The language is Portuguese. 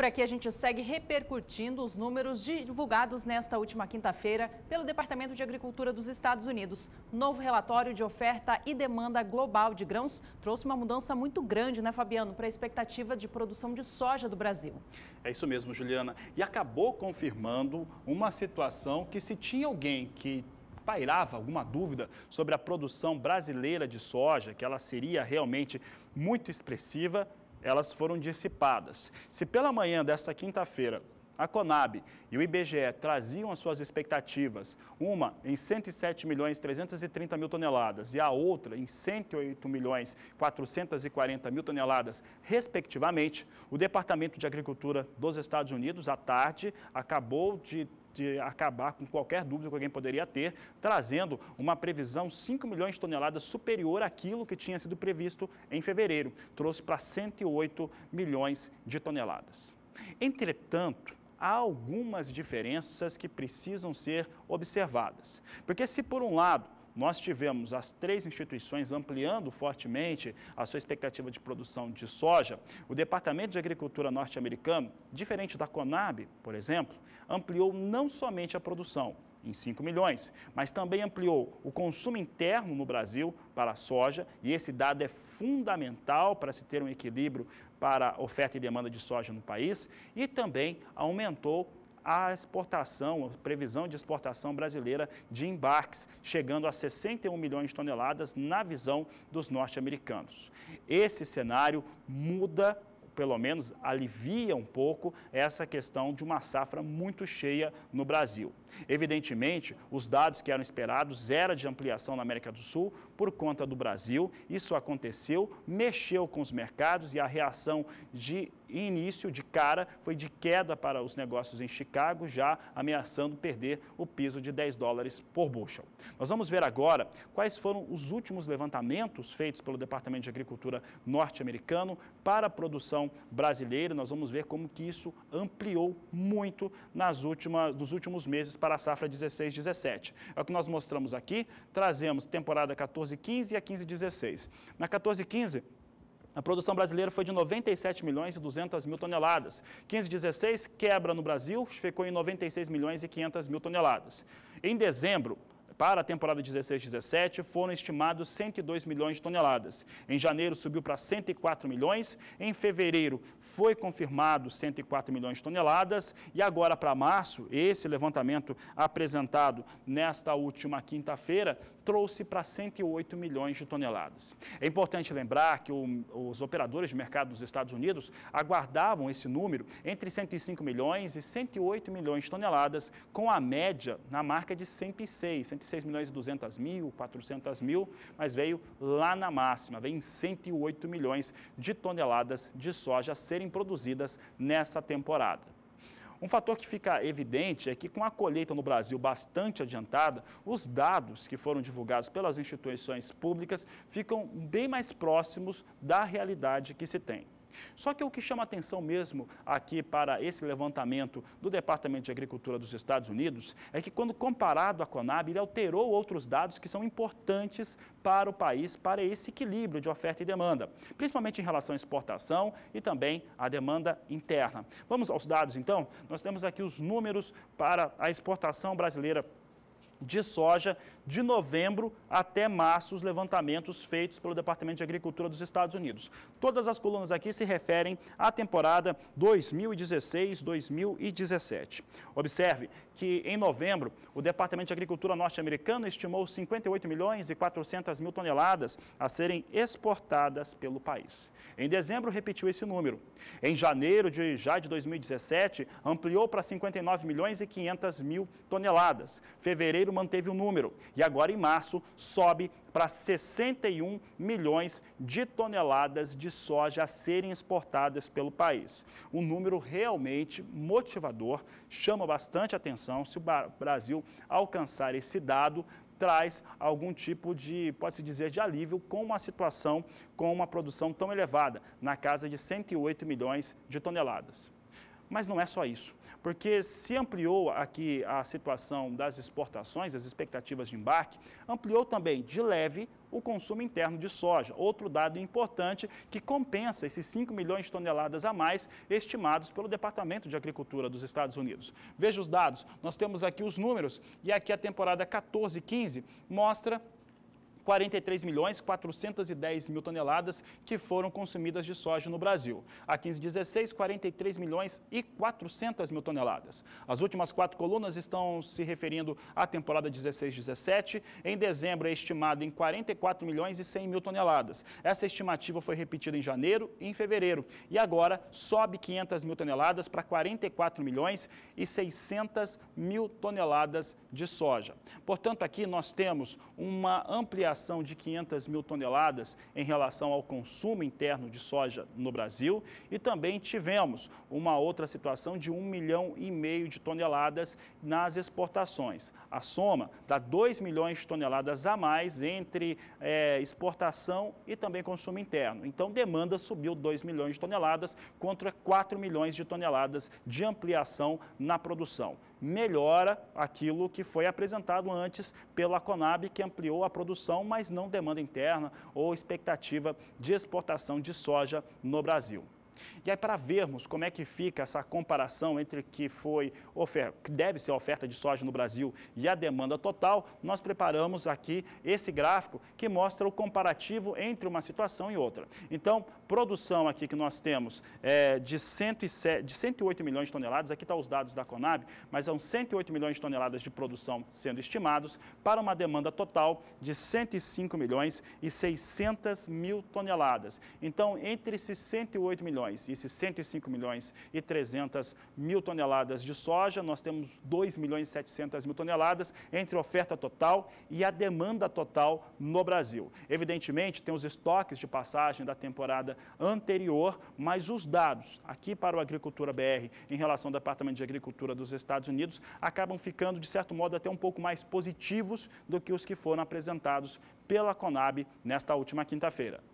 Por aqui a gente segue repercutindo os números divulgados nesta última quinta-feira pelo Departamento de Agricultura dos Estados Unidos. novo relatório de oferta e demanda global de grãos trouxe uma mudança muito grande, né, Fabiano, para a expectativa de produção de soja do Brasil. É isso mesmo, Juliana. E acabou confirmando uma situação que se tinha alguém que pairava alguma dúvida sobre a produção brasileira de soja, que ela seria realmente muito expressiva, elas foram dissipadas. Se pela manhã desta quinta-feira a Conab e o IBGE traziam as suas expectativas, uma em 107 milhões 330 mil toneladas e a outra em 108 milhões 440 mil toneladas, respectivamente, o Departamento de Agricultura dos Estados Unidos, à tarde, acabou de de acabar com qualquer dúvida que alguém poderia ter, trazendo uma previsão 5 milhões de toneladas superior àquilo que tinha sido previsto em fevereiro. Trouxe para 108 milhões de toneladas. Entretanto, há algumas diferenças que precisam ser observadas. Porque se por um lado nós tivemos as três instituições ampliando fortemente a sua expectativa de produção de soja. O Departamento de Agricultura norte-americano, diferente da Conab, por exemplo, ampliou não somente a produção, em 5 milhões, mas também ampliou o consumo interno no Brasil para a soja, e esse dado é fundamental para se ter um equilíbrio para oferta e demanda de soja no país, e também aumentou a exportação, a previsão de exportação brasileira de embarques, chegando a 61 milhões de toneladas na visão dos norte-americanos. Esse cenário muda pelo menos alivia um pouco essa questão de uma safra muito cheia no Brasil. Evidentemente, os dados que eram esperados era de ampliação na América do Sul por conta do Brasil. Isso aconteceu, mexeu com os mercados e a reação de início de cara foi de queda para os negócios em Chicago, já ameaçando perder o piso de 10 dólares por bushel. Nós vamos ver agora quais foram os últimos levantamentos feitos pelo Departamento de Agricultura norte-americano para a produção brasileira. Nós vamos ver como que isso ampliou muito nas últimas, nos últimos meses para a safra 16-17. É o que nós mostramos aqui, trazemos temporada 14-15 e a 15-16. Na 14-15, a produção brasileira foi de 97 milhões e 200 mil toneladas. 1516 quebra no Brasil, ficou em 96 milhões e 500 mil toneladas. Em dezembro, para a temporada 16-17 foram estimados 102 milhões de toneladas. Em janeiro subiu para 104 milhões, em fevereiro foi confirmado 104 milhões de toneladas e agora para março, esse levantamento apresentado nesta última quinta-feira, trouxe para 108 milhões de toneladas. É importante lembrar que o, os operadores de mercado dos Estados Unidos aguardavam esse número entre 105 milhões e 108 milhões de toneladas, com a média na marca de 106, 106 milhões e 200 mil, 400 mil, mas veio lá na máxima, vem 108 milhões de toneladas de soja serem produzidas nessa temporada. Um fator que fica evidente é que, com a colheita no Brasil bastante adiantada, os dados que foram divulgados pelas instituições públicas ficam bem mais próximos da realidade que se tem. Só que o que chama atenção mesmo aqui para esse levantamento do Departamento de Agricultura dos Estados Unidos é que, quando comparado à Conab, ele alterou outros dados que são importantes para o país, para esse equilíbrio de oferta e demanda, principalmente em relação à exportação e também à demanda interna. Vamos aos dados então? Nós temos aqui os números para a exportação brasileira de soja de novembro até março, os levantamentos feitos pelo Departamento de Agricultura dos Estados Unidos. Todas as colunas aqui se referem à temporada 2016-2017. Observe que em novembro, o Departamento de Agricultura norte-americano estimou 58 milhões e 400 mil toneladas a serem exportadas pelo país. Em dezembro, repetiu esse número. Em janeiro de, já de 2017, ampliou para 59 milhões e 500 mil toneladas. Fevereiro janeiro manteve o número e agora em março sobe para 61 milhões de toneladas de soja a serem exportadas pelo país. Um número realmente motivador, chama bastante atenção. Se o Brasil alcançar esse dado, traz algum tipo de, pode-se dizer, de alívio com uma situação com uma produção tão elevada, na casa de 108 milhões de toneladas. Mas não é só isso, porque se ampliou aqui a situação das exportações, as expectativas de embarque, ampliou também de leve o consumo interno de soja, outro dado importante que compensa esses 5 milhões de toneladas a mais estimados pelo Departamento de Agricultura dos Estados Unidos. Veja os dados, nós temos aqui os números e aqui a temporada 14-15 mostra 43 milhões 410 mil toneladas que foram consumidas de soja no Brasil. A 1516, 43 milhões e 400 mil toneladas. As últimas quatro colunas estão se referindo à temporada 16-17. Em dezembro é estimada em 44 milhões e 100 mil toneladas. Essa estimativa foi repetida em janeiro e em fevereiro. E agora sobe 500 mil toneladas para 44 milhões e 600 mil toneladas de soja. Portanto, aqui nós temos uma ampliação de 500 mil toneladas em relação ao consumo interno de soja no Brasil e também tivemos uma outra situação de 1 milhão e meio de toneladas nas exportações. A soma dá 2 milhões de toneladas a mais entre é, exportação e também consumo interno. Então, demanda subiu 2 milhões de toneladas contra 4 milhões de toneladas de ampliação na produção. Melhora aquilo que foi apresentado antes pela Conab, que ampliou a produção mas não demanda interna ou expectativa de exportação de soja no Brasil. E aí, para vermos como é que fica essa comparação entre que foi oferta, que deve ser a oferta de soja no Brasil e a demanda total, nós preparamos aqui esse gráfico que mostra o comparativo entre uma situação e outra. Então, produção aqui que nós temos é, de, 107, de 108 milhões de toneladas, aqui estão tá os dados da Conab, mas são 108 milhões de toneladas de produção sendo estimados para uma demanda total de 105 milhões e 600 mil toneladas. Então, entre esses 108 milhões milhões, esses 105 milhões e 300 mil toneladas de soja, nós temos 2 milhões e 700 mil toneladas entre oferta total e a demanda total no Brasil. Evidentemente, tem os estoques de passagem da temporada anterior, mas os dados aqui para o Agricultura BR em relação ao Departamento de Agricultura dos Estados Unidos acabam ficando, de certo modo, até um pouco mais positivos do que os que foram apresentados pela Conab nesta última quinta-feira.